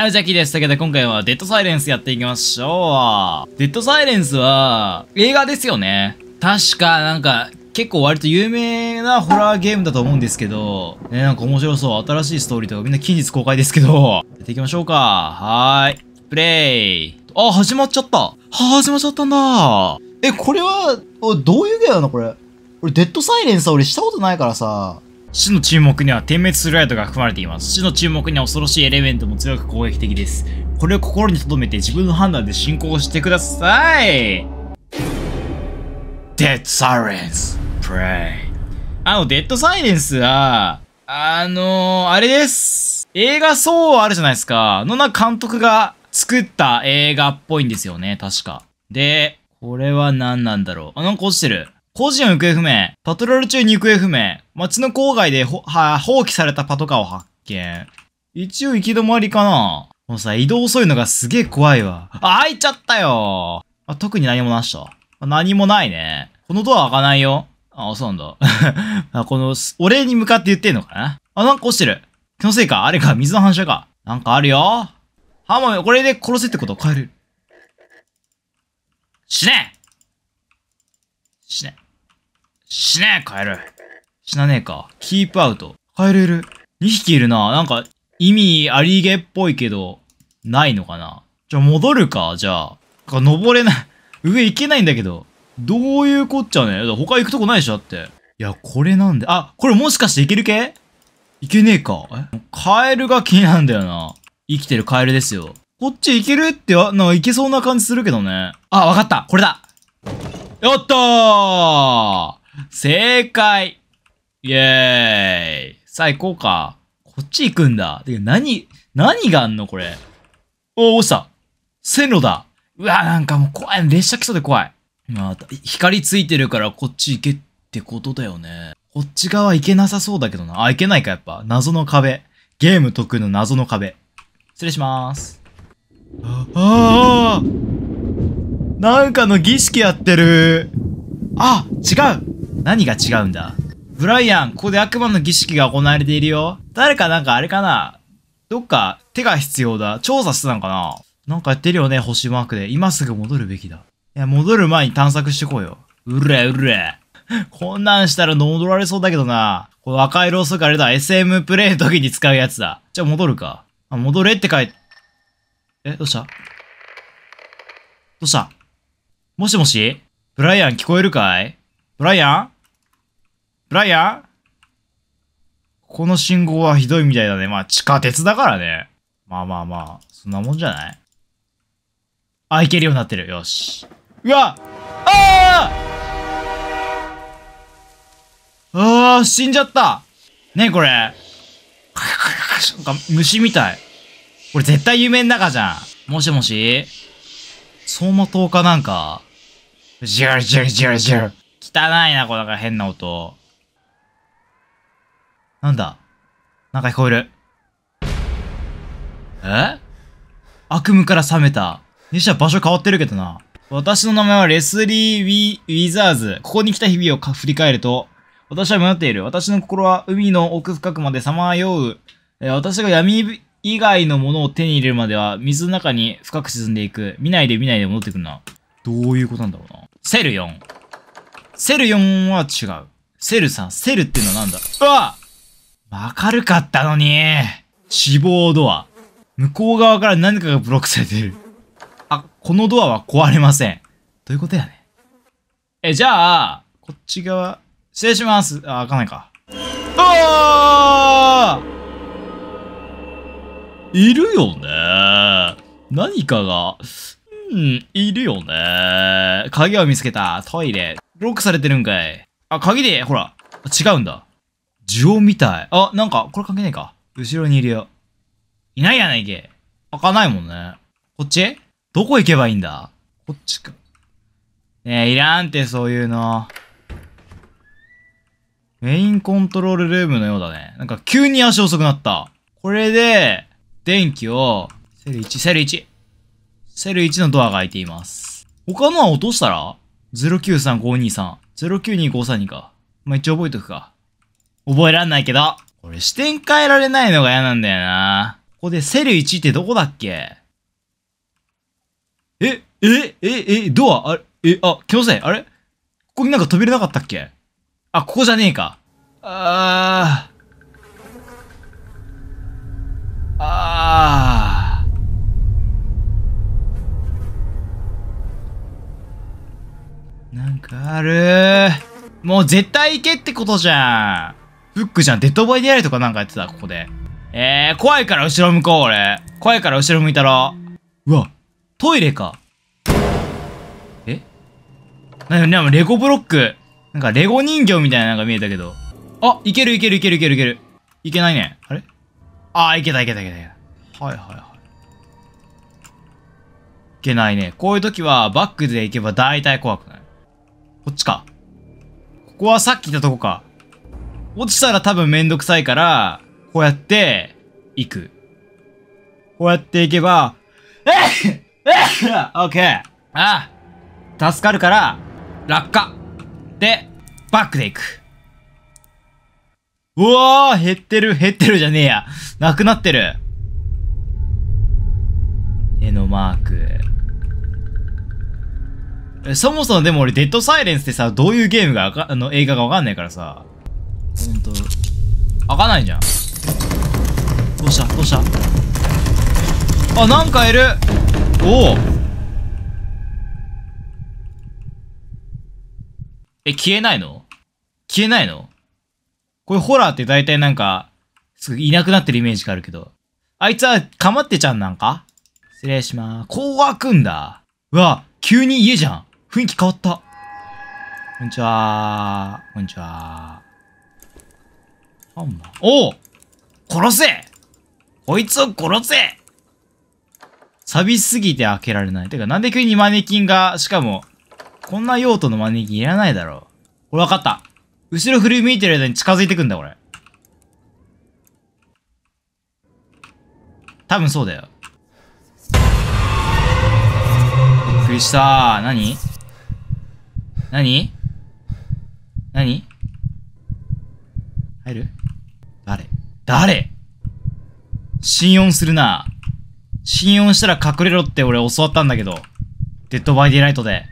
はい、ジャッキーです。というわけで今回はデッドサイレンスやっていきましょう。デッドサイレンスは映画ですよね。確かなんか結構割と有名なホラーゲームだと思うんですけど、ね、なんか面白そう。新しいストーリーとかみんな近日公開ですけど、やっていきましょうか。はーい。プレイ。あ、始まっちゃった。は、始まっちゃったんだ。え、これは、どういうゲームなのこれ。俺、デッドサイレンスは俺したことないからさ、死の注目には点滅するライトが含まれています。死の注目には恐ろしいエレメントも強く攻撃的です。これを心に留めて自分の判断で進行してください !Dead Silence Pray あの、デッドサイレンスは、あのー、あれです。映画そうあるじゃないですか。のな監督が作った映画っぽいんですよね、確か。で、これは何なんだろう。あ、なんか落ちてる。工事の行方不明。パトロール中に行方不明。街の郊外では、放棄されたパトカーを発見。一応行き止まりかなもうさ、移動遅いのがすげえ怖いわ。あ、開いちゃったよあ、特に何もなしあ。何もないね。このドア開かないよ。あ、そうなんだ。あこの、お礼に向かって言ってんのかなあ、なんか落ちてる。気のせいかあれか、水の反射か。なんかあるよ。あ、もうこれで殺せってこと変える。死ね死ね。死ねカエル。死なねえか。キープアウト。カエルいる。2匹いるな。なんか、意味ありげっぽいけど、ないのかな。じゃあ戻るか、じゃあ。か、登れない。上行けないんだけど。どういうこっちゃね。他行くとこないでしょって。いや、これなんで。あ、これもしかしていける系行けねえか。えカエルが気になんだよな。生きてるカエルですよ。こっち行けるってあ、なんか行けそうな感じするけどね。あ、わかったこれだよったー正解イェーイさあ行こうか。こっち行くんだ。てか何、何があんのこれ。おお、落ちた。線路だ。うわ、なんかもう怖い。列車来そうで怖い。また、光ついてるからこっち行けってことだよね。こっち側行けなさそうだけどな。あ、行けないか、やっぱ。謎の壁。ゲーム得意の謎の壁。失礼しまーす。あ、ああなんかの儀式やってる。あ、違う何が違うんだブライアン、ここで悪魔の儀式が行われているよ。誰かなんかあれかなどっか手が必要だ。調査してたのかななんかやってるよね、星マークで。今すぐ戻るべきだ。いや、戻る前に探索してこうよ。うれうれ。こんなんしたら戻られそうだけどな。この赤いローソクあれだ。SM プレイの時に使うやつだ。じゃあ戻るか。あ、戻れって書いて。え、どうしたどうしたもしもしブライアン聞こえるかいブライアンブライアンこの信号はひどいみたいだね。まあ、地下鉄だからね。まあまあまあ、そんなもんじゃないあ、いけるようになってる。よし。うわあああ死んじゃったねえ、これ。なんか虫みたい。これ絶対夢の中じゃん。もしもし相馬灯かなんか。ジャルジャルジャルジャル。汚いな、このな変な音。なんだなんか聞こえる。え悪夢から覚めた。にしては場所変わってるけどな。私の名前はレスリー・ウィウィザーズ。ここに来た日々を振り返ると、私は迷っている。私の心は海の奥深くまでさまよう。え私が闇以外のものを手に入れるまでは、水の中に深く沈んでいく。見ないで見ないで戻ってくるな。どういうことなんだろうな。セル4。セル4は違う。セル3、セルってのはなんだうわわかるかったのに死亡ドア。向こう側から何かがブロックされてる。あ、このドアは壊れません。どういうことやね。え、じゃあ、こっち側、失礼します。あ、開かないか。あーいるよね。何かが、うん、いるよね。鍵を見つけた。トイレ。ブロックされてるんかい。あ、鍵で、ほら。違うんだ。呪音みたい。あ、なんか、これ関係ねえか。後ろにいるよ。いないやないけ。開かないもんね。こっちどこ行けばいいんだこっちか。ねえ、いらんって、そういうの。メインコントロールルームのようだね。なんか急に足遅くなった。これで、電気を、セル1、セル1。セル1のドアが開いています。他のは落としたら093523。092532か。まあ、一応覚えとくか。覚えらんないけど。これ視点変えられないのが嫌なんだよな。ここでセル1ってどこだっけえ、え、え、え、ドア、あれ、え、あ、気のせい、あれここになんか扉なかったっけあ、ここじゃねえか。あー。あー。るー。もう絶対行けってことじゃん。フックじゃん。デッドボイでやれとかなんかやってた、ここで。えー、怖いから後ろ向こう、俺。怖いから後ろ向いたろ。うわ、トイレか。えなに、なレゴブロック。なんかレゴ人形みたいななんか見えたけど。あ、いけるいけるいけるいけるいける。いけないね。あれあー、いけたいけたいけたいけた。はいはいはい。いけないね。こういう時はバックで行けば大体怖くない。こっちか。ここはさっきったとこか。落ちたら多分めんどくさいから、こうやって、行く。こうやって行けば、えっえっオッケーああ助かるから、落下で、バックで行く。うわー減ってる、減ってるじゃねえや。なくなってる。絵のマーク。そもそもでも俺、デッドサイレンスってさ、どういうゲームがあの映画がわかんないからさ。ほんと。開かないじゃん。どうしたどうしたあ、なんかいるおおえ、消えないの消えないのこれホラーって大体なんか、すぐいなくなってるイメージがあるけど。あいつは、かまってちゃんなんか失礼しまーす。こう開くんだ。うわ、急に家じゃん。雰囲気変わった。こんにちはこんにちはハンマー。おお殺せこいつを殺せ寂しすぎて開けられない。てか、なんで急にマネキンが、しかも、こんな用途のマネキンいらないだろう。俺分かった。後ろ振り向いてる間に近づいてくんだ、これ。多分そうだよ。びっくりした何何何入る誰誰信用するな。信用したら隠れろって俺教わったんだけど。デッドバイデイライトで。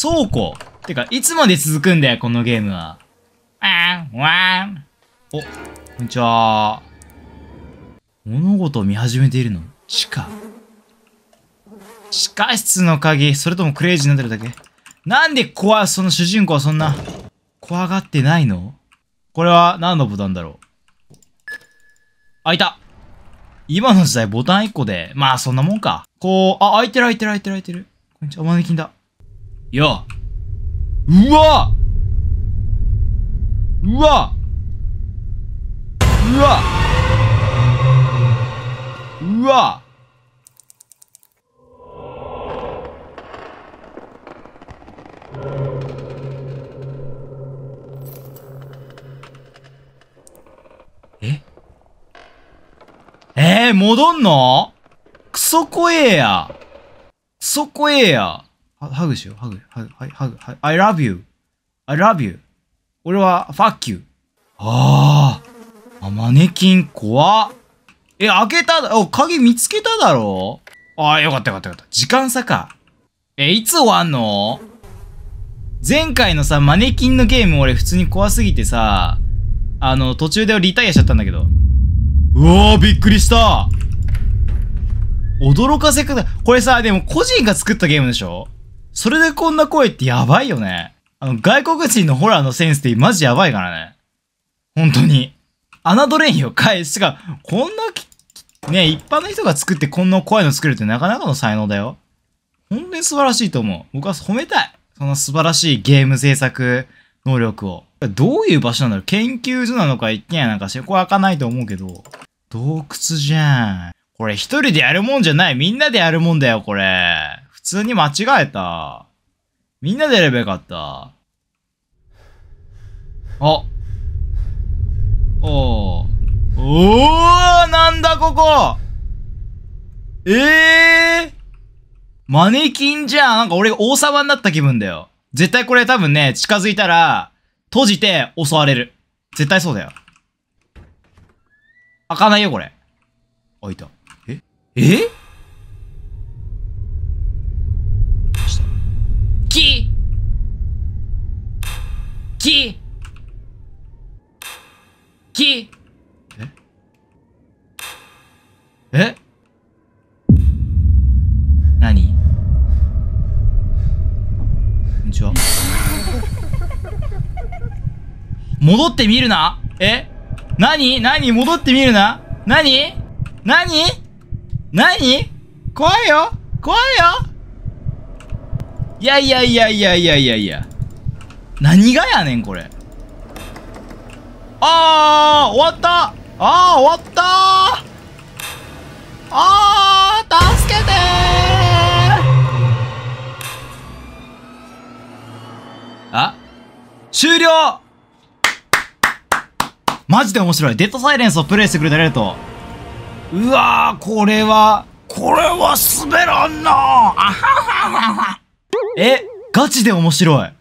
倉庫てか、いつまで続くんだよ、このゲームは。わーん、わーん。お、こんにちは。物事を見始めているの地下。地下室の鍵、それともクレイジーになってるだけなんで怖、その主人公はそんな、怖がってないのこれは何のボタンだろう開いた今の時代ボタン1個で、まあそんなもんか。こう、あ、開いてる開いてる開いてる開いてる。こんにちは、お招きんだ。ようわうわうわうわえー、戻んのクソこえや。クソこえや。ハグしよう。ハグ、ハグ、はい、ハグ、はい。I love you.I love you. 俺は、fuck you. ああ。マネキン怖っ。え、開けた、お、鍵見つけただろああ、よかったよかったよかった。時間差か。え、いつ終わんの前回のさ、マネキンのゲーム俺普通に怖すぎてさ、あの、途中でリタイアしちゃったんだけど。うおー、びっくりした驚かせ方、これさ、でも個人が作ったゲームでしょそれでこんな声ってやばいよね。あの、外国人のホラーのセンスってマジやばいからね。本当に。侮れんよ、返しが、こんな、ね、一般の人が作ってこんな怖いの作るってなかなかの才能だよ。本当に素晴らしいと思う。僕は褒めたい。その素晴らしいゲーム制作能力を。どういう場所なんだろう研究所なのか一軒家なんかそこ開かないと思うけど。洞窟じゃん。これ一人でやるもんじゃない。みんなでやるもんだよ、これ。普通に間違えた。みんなでやればよかった。あ。おー。おーなんだここええー、マネキンじゃんなんか俺が王様になった気分だよ。絶対これ多分ね、近づいたら、閉じて襲われる。絶対そうだよ。開かないよ、これ。開いた。ええキーキーキーええ戻ってみるなえ何何戻ってみるな何何何怖いよ怖いよいやいやいやいやいやいやいや。何がやねん、これ。あー、終わったあー、終わったーあー、助けてあ終了マジで面白い。デッドサイレンスをプレイしてくれたりがとうわー、これは、これは滑らんなあはははえ、ガチで面白い。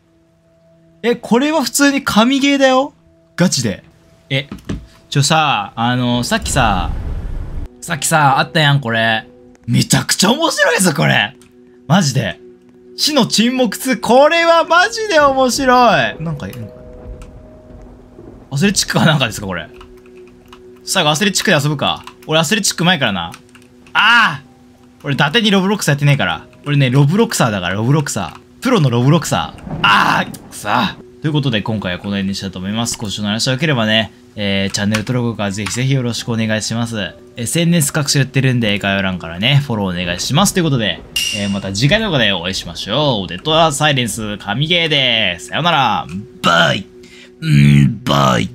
え、これは普通に神ゲーだよガチで。え、ちょさ、あの、さっきさ、さっきさ、あったやん、これ。めちゃくちゃ面白いぞ、これ。マジで。死の沈黙2、これはマジで面白い。なんかいるのかアスレチックかなんかですかこれ。最後アスレチックで遊ぶか。俺アスレチック前からな。ああ俺伊達にロブロックスやってねえから。俺ね、ロブロックサーだから、ロブロックサー。プロのロブロックサー。あーくさということで、今回はこの辺にしたいと思います。ご視聴の話良ければね、えー、チャンネル登録がぜひぜひよろしくお願いします。SNS 各種やってるんで、概要欄からね、フォローお願いします。ということで、えー、また次回の動画でお会いしましょう。デッドアサイレンス、神ゲーです。さよなら、バイ Mm, bye.